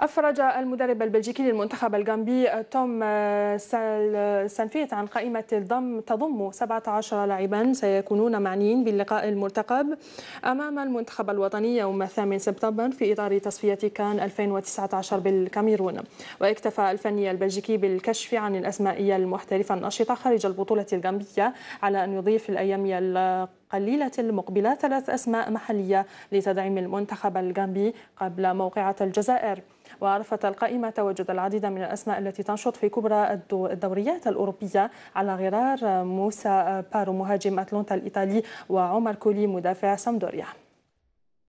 أفرج المدرب البلجيكي للمنتخب الجامبي توم آه، سانفيت عن قائمة الضم تضم 17 لاعبا سيكونون معنيين باللقاء المرتقب أمام المنتخب الوطني يوم 8 سبتمبر في إطار تصفية كان 2019 بالكاميرون واكتفى الفني البلجيكي بالكشف عن الأسماء المحترفة النشطة خارج البطولة الجامبية على أن يضيف الأيام القادمة القليلة المقبلة ثلاث أسماء محلية لتدعيم المنتخب الغامبي قبل موقعة الجزائر وعرفت القائمة تواجد العديد من الأسماء التي تنشط في كبرى الدوريات الأوروبية على غرار موسى بارو مهاجم أتلونتا الإيطالي وعمر كولي مدافع سامدوريا